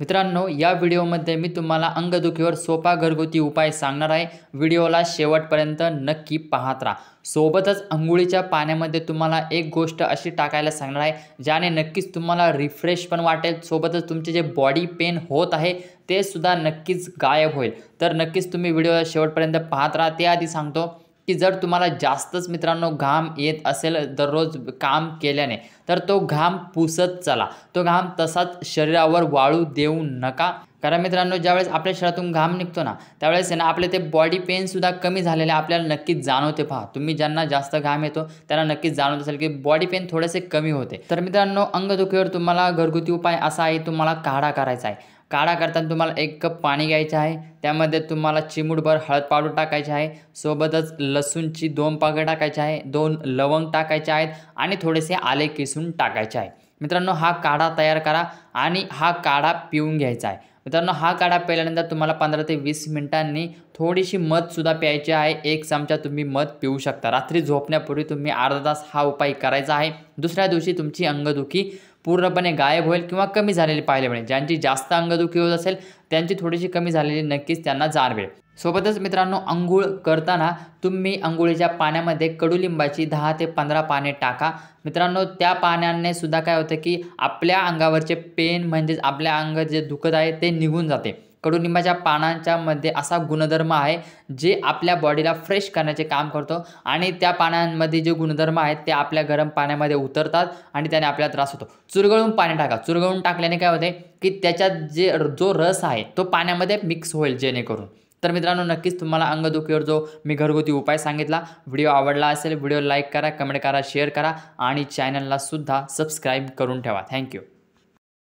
मित्रांनो या व्हिडिओमध्ये मी तुम्हाला अंगदुखीवर सोपा घरगुती उपाय सांगणार आहे व्हिडिओला शेवटपर्यंत नक्की पाहत राहा सोबतच अंघोळीच्या पाण्यामध्ये तुम्हाला एक गोष्ट अशी टाकायला सांगणार आहे ज्याने नक्कीच तुम्हाला रिफ्रेश पण वाटेल सोबतच तुमचे जे बॉडी पेन होत आहे ते सुद्धा नक्कीच गायब होईल तर नक्कीच तुम्ही व्हिडिओला शेवटपर्यंत पाहत राहा त्याआधी सांगतो की जर तुम्हाला जास्तच मित्रांनो घाम येत असेल दररोज काम केल्याने तर तो घाम पुसत चला तो घाम तसाच शरीरावर वाळू देऊ नका कारण मित्रांनो ज्यावेळेस आपल्या शरीरातून घाम निघतो ना त्यावेळेस ना आपले ते बॉडी पेनसुद्धा कमी झालेले आपल्याला नक्कीच जाणवते पहा तुम्ही ज्यांना जास्त घाम येतो त्यांना नक्कीच जाणवत असेल की बॉडी पेन थोडेसे कमी होते तर मित्रांनो अंगदुखीवर तुम्हाला घरगुती उपाय असा आहे तुम्हाला काढा करायचा आहे काढा करताना तुम्हाला एक कप पाणी घ्यायचं आहे त्यामध्ये तुम्हाला चिमूटभर हळद पावडर टाकायचे आहे सोबतच लसूणची दोन पाकं टाकायची आहे दोन लवंग टाकायचे आहेत आणि थोडेसे आले किसून टाकायचे आहे मित्रांनो हा काढा तयार करा आणि हा काढा पिऊन घ्यायचा आहे मित्रांनो हा काढा प्यायल्यानंतर तुम्हाला पंधरा ते वीस मिनिटांनी थोडीशी मधसुद्धा प्यायची आहे एक चमचा तुम्ही मध पिऊ शकता रात्री झोपण्यापूर्वी तुम्ही अर्धा तास हा उपाय करायचा आहे दुसऱ्या दिवशी तुमची अंगदुखी पूर्णपणे गायब होईल किंवा कमी झालेली पाहिले म्हणजे ज्यांची जास्त अंगदुखी होत असेल त्यांची थोडीशी कमी झालेली नक्कीच त्यांना जाणवेल सोबतच मित्रांनो अंघोळ करताना तुम्ही अंघोळीच्या पाण्यामध्ये कडुलिंबाची दहा ते पंधरा पाने टाका मित्रांनो त्या पाण्याने सुद्धा काय होतं की आपल्या अंगावरचे पेन म्हणजेच आपल्या अंग जे दुखत आहे ते निघून जाते कडुनिंबाच्या पानांच्या मध्ये असा गुणधर्म आहे जे आपल्या बॉडीला फ्रेश करण्याचे काम करतो आणि त्या पानांमध्ये जे गुणधर्म आहेत ते आपल्या गरम पाण्यामध्ये उतरतात आणि त्याने आपल्याला त्रास होतो चुरगळून पाणी टाका चुरगळून टाकल्याने काय होते की त्याच्यात जे जो रस आहे तो पाण्यामध्ये मिक्स होईल जेणेकरून तर मित्रांनो नक्कीच तुम्हाला अंगदुखीवर जो मी घरगुती उपाय सांगितला व्हिडिओ आवडला असेल व्हिडिओ लाईक करा कमेंट करा शेअर करा आणि चॅनलला सुद्धा सबस्क्राईब करून ठेवा थँक्यू